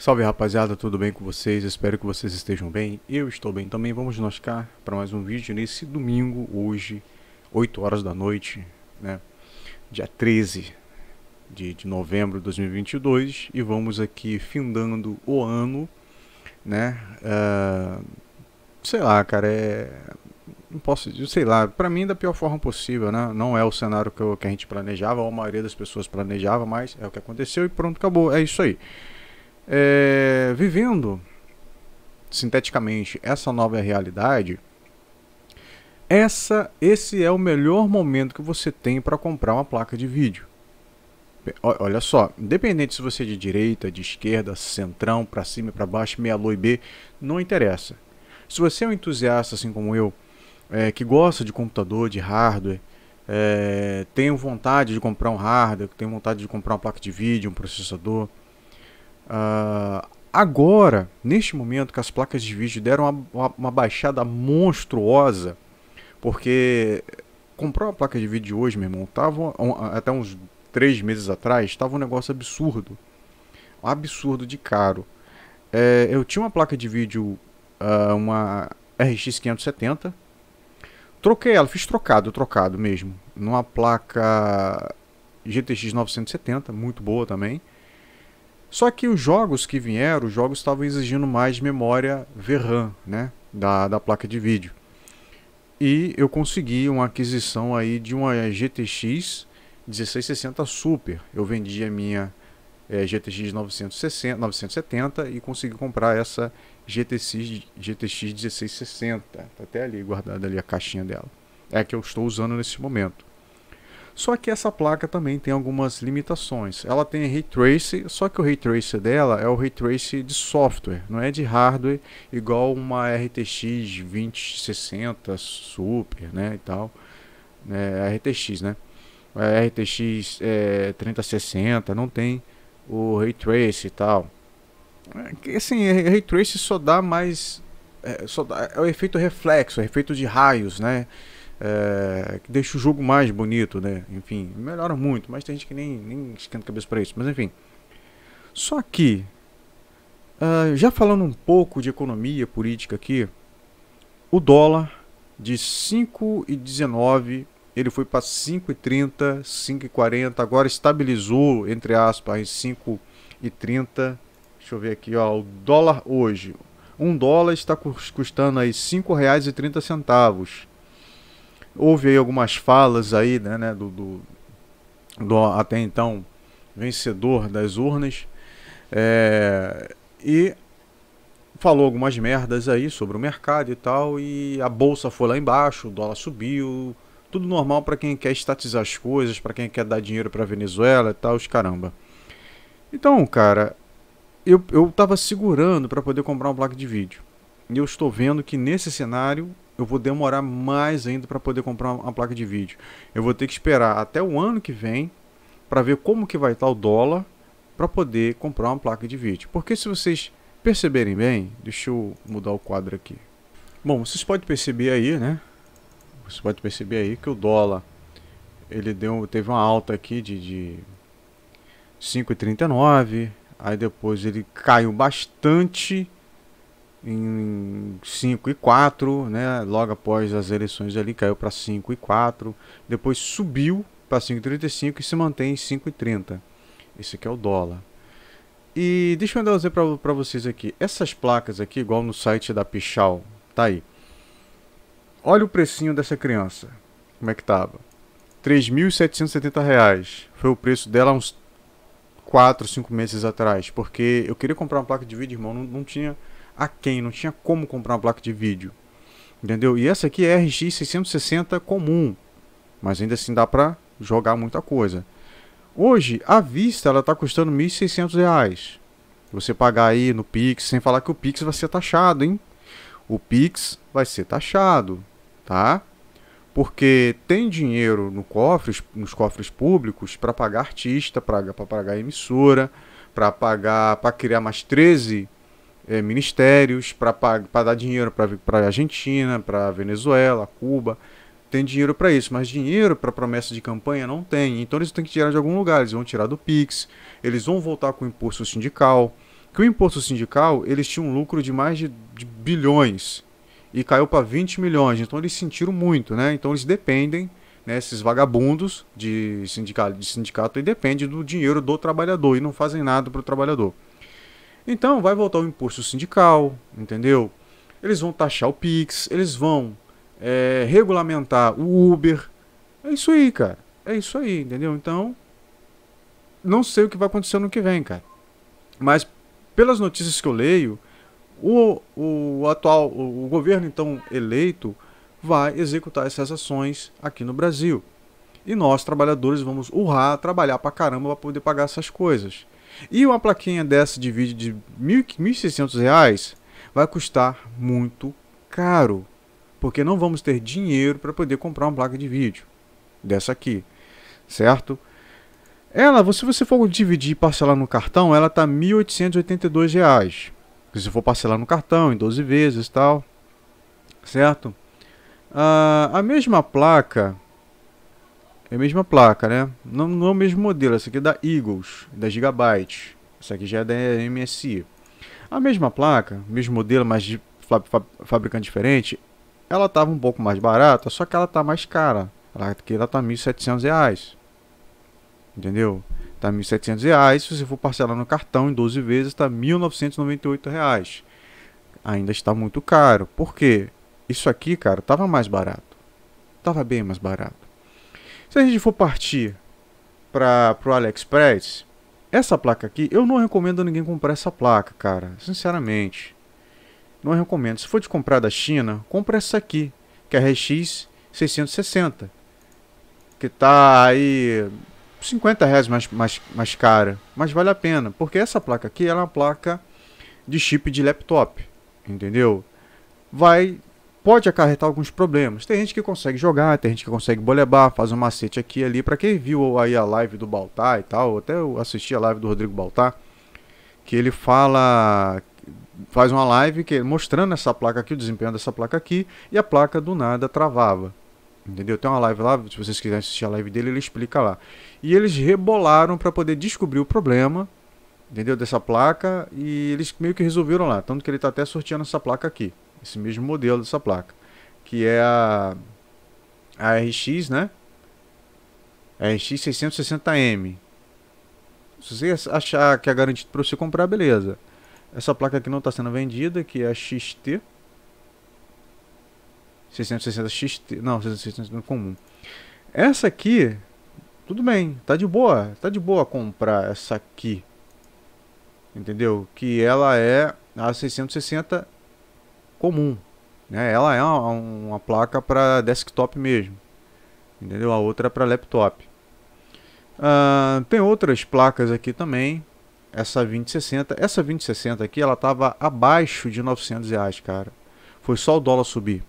Salve rapaziada, tudo bem com vocês? Espero que vocês estejam bem. Eu estou bem também. Vamos nós cá para mais um vídeo nesse domingo, hoje, 8 horas da noite, né? Dia 13 de, de novembro de 2022. E vamos aqui findando o ano, né? Uh, sei lá, cara, é. Não posso dizer, sei lá, para mim da pior forma possível, né? Não é o cenário que, eu, que a gente planejava, ou a maioria das pessoas planejava, mas é o que aconteceu e pronto, acabou. É isso aí é, vivendo sinteticamente essa nova realidade, essa, esse é o melhor momento que você tem para comprar uma placa de vídeo. Olha só, independente se você é de direita, de esquerda, centrão, para cima, para baixo, meia lua e B, não interessa. Se você é um entusiasta assim como eu, é, que gosta de computador, de hardware, é, tem vontade de comprar um hardware, tem vontade de comprar uma placa de vídeo, um processador, Uh, agora, neste momento que as placas de vídeo deram uma, uma, uma baixada monstruosa, porque comprar uma placa de vídeo hoje, meu irmão, tava, um, até uns três meses atrás, estava um negócio absurdo. Absurdo de caro. É, eu tinha uma placa de vídeo, uh, uma RX 570. Troquei ela, fiz trocado, trocado mesmo. Numa placa GTX 970, muito boa também. Só que os jogos que vieram, os jogos estavam exigindo mais memória VRAM, né, da, da placa de vídeo. E eu consegui uma aquisição aí de uma eh, GTX 1660 Super. Eu vendi a minha é, GTX 960, 970 e consegui comprar essa GTX, GTX 1660. Está até ali guardada ali a caixinha dela. É a que eu estou usando nesse momento. Só que essa placa também tem algumas limitações. Ela tem ray trace, só que o ray trace dela é o ray trace de software, não é de hardware, igual uma RTX 2060 Super, né, e tal. É, né, RTX, né? A RTX é, 3060 não tem o ray trace e tal. É assim, ray trace só dá mais é, só dá, é o efeito reflexo, é o efeito de raios, né? é, que deixa o jogo mais bonito, né? Enfim, melhora muito, mas tem gente que nem, nem esquenta a cabeça para isso. Mas enfim. Só que, uh, já falando um pouco de economia política aqui, o dólar de 5,19 ele foi para 5,30, 5,40, agora estabilizou, entre aspas, em 5,30. Deixa eu ver aqui, ó, o dólar hoje. Um dólar está custando aí R$ 5,30. Houve aí algumas falas aí, né, né do, do, do, até então vencedor das urnas. É, e falou algumas merdas aí sobre o mercado e tal, e a bolsa foi lá embaixo, o dólar subiu, tudo normal para quem quer estatizar as coisas, para quem quer dar dinheiro para Venezuela e tal, os caramba. Então, cara, eu, eu tava segurando para poder comprar um placa de vídeo. E eu estou vendo que nesse cenário eu vou demorar mais ainda para poder comprar uma, placa de vídeo. Eu vou ter que esperar até o ano que vem para ver como que vai estar o dólar para poder comprar uma placa de vídeo. Porque se vocês perceberem bem, deixa eu mudar o quadro aqui. Bom, vocês podem perceber aí, né? Você pode perceber aí que o dólar ele deu, teve uma alta aqui de, de 5,39, aí depois ele caiu bastante em 5 e 4, né? Logo após as eleições ali caiu para 5 e 4, depois subiu para 5,35 e se mantém em 5,30. Esse aqui é o dólar. E deixa eu dizer para vocês aqui, essas placas aqui, igual no site da Pichal, tá aí. Olha o precinho dessa criança, como é que tava? R$ 3.770 foi o preço dela uns 4, 5 meses atrás, porque eu queria comprar uma placa de vídeo, irmão, não, não tinha a quem, não tinha como comprar uma placa de vídeo. Entendeu? E essa aqui é RX 660 comum, mas ainda assim dá para jogar muita coisa. Hoje, à vista, ela está custando R$ 1.600. Você pagar aí no Pix, sem falar que o Pix vai ser taxado, hein? O Pix vai ser taxado, tá? Porque tem dinheiro no cofres, nos cofres públicos para pagar artista, para pagar emissora, para pagar para criar mais 13 é, ministérios para dar dinheiro para a Argentina, para Venezuela, Cuba. Tem dinheiro para isso, mas dinheiro para promessa de campanha não tem. Então eles têm que tirar de algum lugar. Eles vão tirar do Pix, eles vão voltar com o imposto sindical. Que o imposto sindical eles tinham um lucro de mais de, de bilhões e caiu para 20 milhões. Então eles sentiram muito, né? Então eles dependem né, esses vagabundos de sindicato, de sindicato e depende do dinheiro do trabalhador e não fazem nada para o trabalhador. Então, vai voltar o imposto sindical, entendeu? Eles vão taxar o Pix, eles vão é, regulamentar o Uber. É isso aí, cara. É isso aí, entendeu? Então, não sei o que vai acontecer no que vem, cara. Mas, pelas notícias que eu leio, o, o atual, o, o governo então eleito vai executar essas ações aqui no Brasil. E nós, trabalhadores, vamos urrar, trabalhar pra caramba pra poder pagar essas coisas. E uma plaquinha dessa de vídeo de R$ 1.600 vai custar muito caro, porque não vamos ter dinheiro para poder comprar uma placa de vídeo dessa aqui, certo? Ela, se você for dividir e parcelar no cartão, ela tá R$ 1.882. Se for parcelar no cartão, em 12 vezes tal, certo? Uh, a mesma placa é a mesma placa, né? Não, não é o mesmo modelo. Essa aqui é da Eagles, da Gigabyte. Essa aqui já é da MSI. A mesma placa, mesmo modelo, mas de fabricante diferente, ela estava um pouco mais barata, só que ela está mais cara. Ela, aqui ela está R$ 1.700. Entendeu? Está R$ 1.700. Se você for parcelar no cartão em 12 vezes, está R$ 1.998. Ainda está muito caro. Por quê? Isso aqui, cara, estava mais barato. Estava bem mais barato. Se a gente for partir para o AliExpress, essa placa aqui, eu não recomendo a ninguém comprar essa placa, cara. Sinceramente. Não recomendo. Se for de comprar da China, compra essa aqui, que é a RX 660. Que tá aí 50 reais mais, mais, mais cara. Mas vale a pena, porque essa placa aqui é uma placa de chip de laptop. Entendeu? Vai pode acarretar alguns problemas. Tem gente que consegue jogar, tem gente que consegue bolebar, faz um macete aqui e ali. Para quem viu aí a live do Baltar e tal, até eu assisti a live do Rodrigo Baltar, que ele fala, faz uma live que, mostrando essa placa aqui, o desempenho dessa placa aqui, e a placa do nada travava. Entendeu? Tem uma live lá, se vocês quiserem assistir a live dele, ele explica lá. E eles rebolaram para poder descobrir o problema, entendeu? Dessa placa, e eles meio que resolveram lá. Tanto que ele está até sorteando essa placa aqui esse mesmo modelo dessa placa, que é a, a RX, né? A RX 660M. Se você achar que é garantido para você comprar, beleza. Essa placa aqui não está sendo vendida, que é a XT. 660 XT, não, 660 comum. Essa aqui, tudo bem, tá de boa, tá de boa comprar essa aqui. Entendeu? Que ela é a 660 comum. Né? Ela é uma, uma placa para desktop mesmo. Entendeu? A outra é para laptop. Uh, tem outras placas aqui também. Essa 2060. Essa 2060 aqui, ela estava abaixo de 900 reais, cara. Foi só o dólar subir.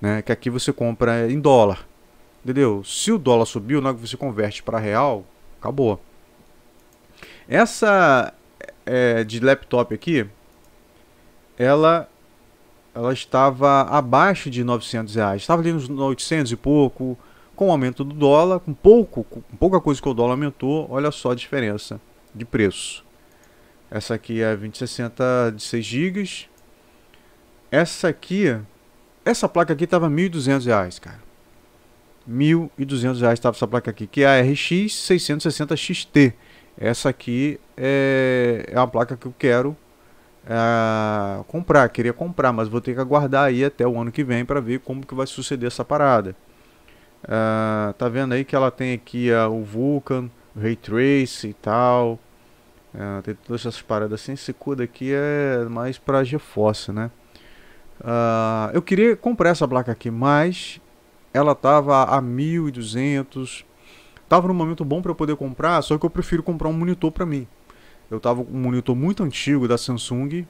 Né? Que aqui você compra em dólar. Entendeu? Se o dólar subiu, na hora que você converte para real, acabou. Essa é, de laptop aqui, ela ela estava abaixo de 900 reais. Estava ali nos 800 e pouco, com o aumento do dólar, com pouco, com pouca coisa que o dólar aumentou, olha só a diferença de preço. Essa aqui é 2060 de 6 GB. Essa aqui, essa placa aqui estava 1.200 reais, cara. 1.200 reais estava essa placa aqui, que é a RX 660 XT. Essa aqui é, é a placa que eu quero comprar, queria comprar, mas vou ter que aguardar aí até o ano que vem para ver como que vai suceder essa parada. Ah, tá vendo aí que ela tem aqui uh, o vulcan o Ray Trace e tal. Ah, tem todas essas paradas assim. Esse CUDA aqui é mais para GeForce, né? Uh, eu queria comprar essa placa aqui, mas ela tava a 1200. Tava num momento bom para eu poder comprar, só que eu prefiro comprar um monitor para mim. Eu tava com um monitor muito antigo da Samsung.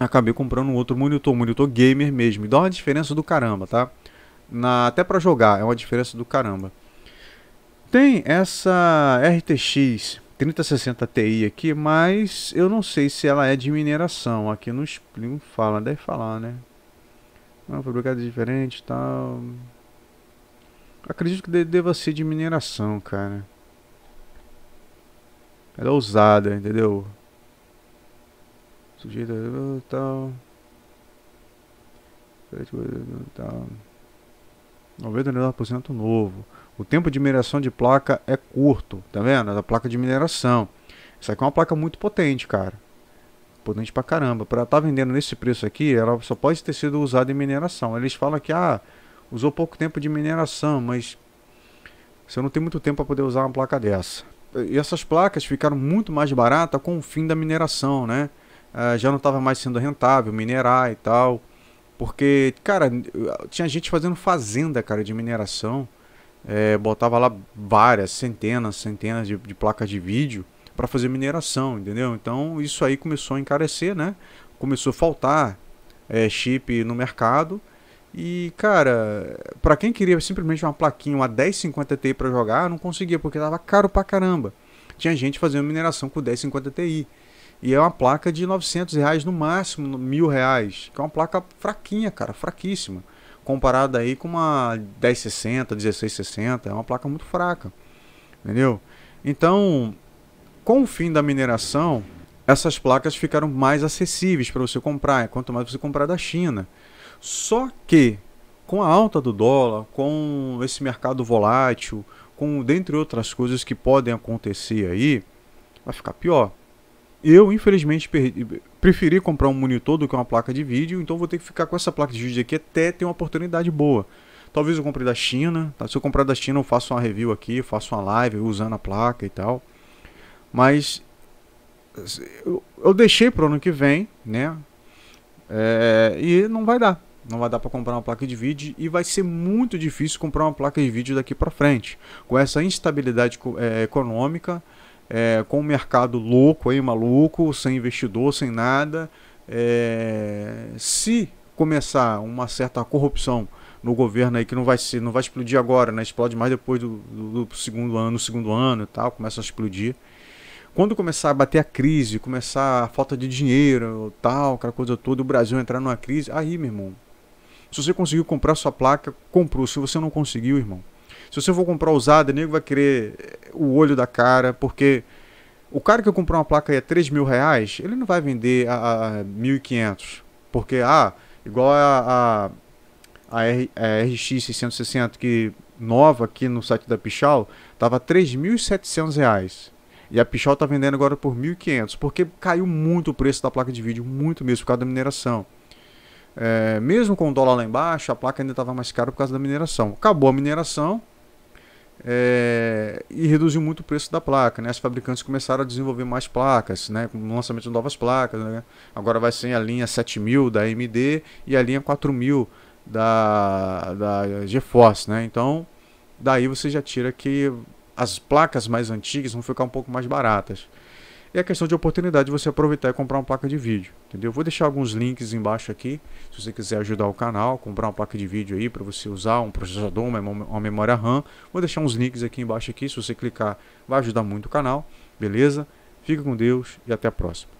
Acabei comprando um outro monitor, um monitor gamer mesmo. E dá uma diferença do caramba, tá? Na, até para jogar, é uma diferença do caramba. Tem essa RTX 3060 Ti aqui, mas eu não sei se ela é de mineração. Aqui no Spring fala, deve falar, né? Não, fabricada diferente e tal. Acredito que deva ser de mineração, cara. Ela é ousada, entendeu? Sujeita ah, tal. Tipo, ah, tal. 99% novo. O tempo de mineração de placa é curto, tá vendo? da placa de mineração. Isso aqui é uma placa muito potente, cara. Potente pra caramba. Pra estar tá vendendo nesse preço aqui, ela só pode ter sido usada em mineração. Eles falam que, ah, usou pouco tempo de mineração, mas você não tem muito tempo para poder usar uma placa dessa e essas placas ficaram muito mais baratas com o fim da mineração, né? Uh, já não estava mais sendo rentável minerar e tal. Porque, cara, tinha gente fazendo fazenda, cara, de mineração. É, botava lá várias, centenas, centenas de, de placas de vídeo para fazer mineração, entendeu? Então isso aí começou a encarecer, né? Começou a faltar é, chip no mercado e, cara, para quem queria simplesmente uma plaquinha, uma 1050 Ti para jogar, não conseguia, porque tava caro pra caramba. Tinha gente fazendo mineração com 1050 Ti. E é uma placa de 900 reais no máximo, mil reais. Que é uma placa fraquinha, cara, fraquíssima. Comparada aí com uma 1060, 1660, é uma placa muito fraca. Entendeu? Então, com o fim da mineração, essas placas ficaram mais acessíveis para você comprar, é quanto mais você comprar da China. Só que com a alta do dólar, com esse mercado volátil, com dentre outras coisas que podem acontecer aí, vai ficar pior. Eu, infelizmente, preferi comprar um monitor do que uma placa de vídeo, então vou ter que ficar com essa placa de vídeo aqui até ter uma oportunidade boa. Talvez eu compre da China, tá? se eu comprar da China eu faço uma review aqui, faço uma live usando a placa e tal. Mas eu, eu deixei para o ano que vem, né? É, e não vai dar não vai dar para comprar uma placa de vídeo e vai ser muito difícil comprar uma placa de vídeo daqui para frente. Com essa instabilidade é, econômica, é, com o mercado louco aí, maluco, sem investidor, sem nada, é, se começar uma certa corrupção no governo aí que não vai ser, não vai explodir agora, né? Explode mais depois do, do, do segundo ano, segundo ano e tal, começa a explodir quando começar a bater a crise, começar a falta de dinheiro, tal, aquela coisa toda, o Brasil entrar numa crise, aí, meu irmão, se você conseguiu comprar sua placa, comprou. Se você não conseguiu, irmão. Se você for comprar usada, nego vai querer eh, o olho da cara, porque o cara que comprou uma placa aí a 3 mil reais, ele não vai vender a, a 1.500. Porque, ah, igual a, a, a, R, a RX 660, que nova aqui no site da Pichal, tava 3.700 reais. E a Pichal tá vendendo agora por 1.500, porque caiu muito o preço da placa de vídeo, muito mesmo, por causa da mineração. É, mesmo com o dólar lá embaixo, a placa ainda estava mais cara por causa da mineração. Acabou a mineração é, e reduziu muito o preço da placa. Né? As fabricantes começaram a desenvolver mais placas, né? com o lançamento de novas placas. Né? Agora vai ser a linha 7000 da AMD e a linha 4000 da, da GeForce. Né? Então, daí você já tira que as placas mais antigas vão ficar um pouco mais baratas. E a questão de oportunidade de você aproveitar e comprar uma placa de vídeo, entendeu? vou deixar alguns links embaixo aqui, se você quiser ajudar o canal, comprar uma placa de vídeo aí para você usar, um processador, uma memória RAM. Vou deixar uns links aqui embaixo aqui, se você clicar vai ajudar muito o canal, beleza? Fica com Deus e até a próxima.